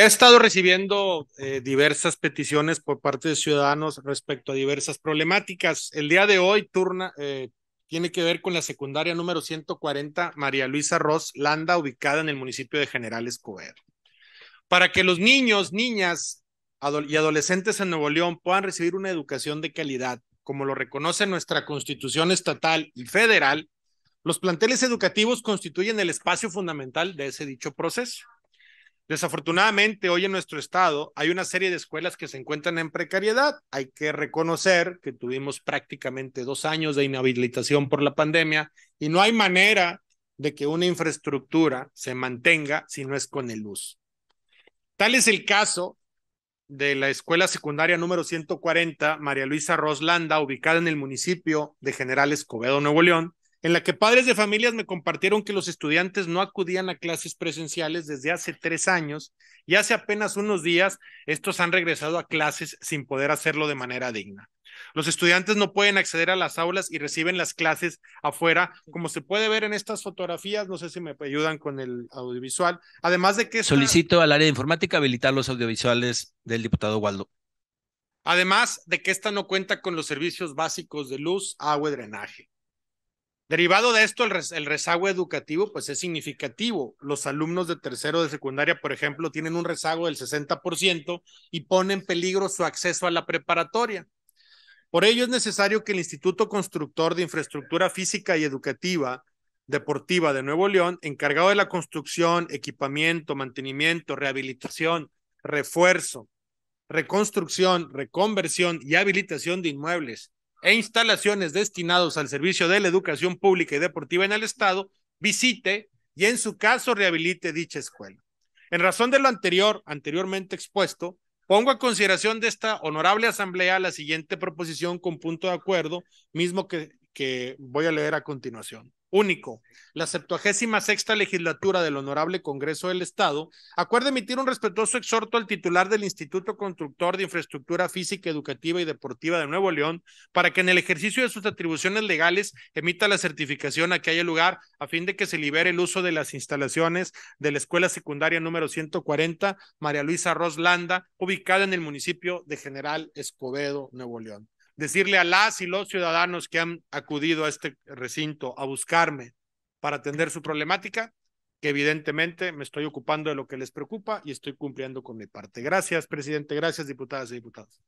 He estado recibiendo eh, diversas peticiones por parte de ciudadanos respecto a diversas problemáticas. El día de hoy turna, eh, tiene que ver con la secundaria número 140 María Luisa Ross Landa, ubicada en el municipio de General Escobar. Para que los niños, niñas y adolescentes en Nuevo León puedan recibir una educación de calidad, como lo reconoce nuestra constitución estatal y federal, los planteles educativos constituyen el espacio fundamental de ese dicho proceso. Desafortunadamente, hoy en nuestro estado hay una serie de escuelas que se encuentran en precariedad. Hay que reconocer que tuvimos prácticamente dos años de inhabilitación por la pandemia y no hay manera de que una infraestructura se mantenga si no es con el luz. Tal es el caso de la escuela secundaria número 140, María Luisa Roslanda, ubicada en el municipio de General Escobedo, Nuevo León, en la que padres de familias me compartieron que los estudiantes no acudían a clases presenciales desde hace tres años y hace apenas unos días estos han regresado a clases sin poder hacerlo de manera digna. Los estudiantes no pueden acceder a las aulas y reciben las clases afuera, como se puede ver en estas fotografías, no sé si me ayudan con el audiovisual. Además de que... Solicito al área de informática habilitar los audiovisuales del diputado Waldo. Además de que esta no cuenta con los servicios básicos de luz, agua y drenaje. Derivado de esto, el, rezago educativo pues es significativo. Los alumnos de tercero de secundaria, por ejemplo, tienen un rezago del 60% y pone en peligro su acceso a la preparatoria. Por ello es necesario que el Instituto Constructor de Infraestructura Física y Educativa Deportiva de Nuevo León, encargado de la construcción, equipamiento, mantenimiento, rehabilitación, refuerzo, reconstrucción, reconversión y habilitación de inmuebles, e instalaciones destinados al servicio de la educación pública y deportiva en el Estado, visite y en su caso rehabilite dicha escuela. En razón de lo anterior, anteriormente expuesto, pongo a consideración de esta honorable asamblea la siguiente proposición con punto de acuerdo, mismo que, que voy a leer a continuación único. La 76 sexta legislatura del Honorable Congreso del Estado acuerda emitir un respetuoso exhorto al titular del Instituto Constructor de Infraestructura Física, Educativa y Deportiva de Nuevo León para que en el ejercicio de sus atribuciones legales emita la certificación a que haya lugar a fin de que se libere el uso de las instalaciones de la Escuela Secundaria número 140 María Luisa Roslanda, ubicada en el municipio de General Escobedo, Nuevo León decirle a las y los ciudadanos que han acudido a este recinto a buscarme para atender su problemática, que evidentemente me estoy ocupando de lo que les preocupa y estoy cumpliendo con mi parte. Gracias, presidente. Gracias, diputadas y diputados.